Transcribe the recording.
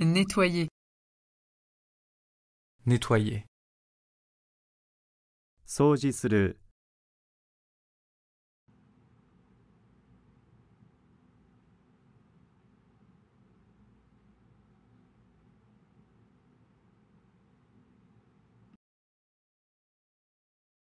Nettoyer. Nettoyer. 掃除する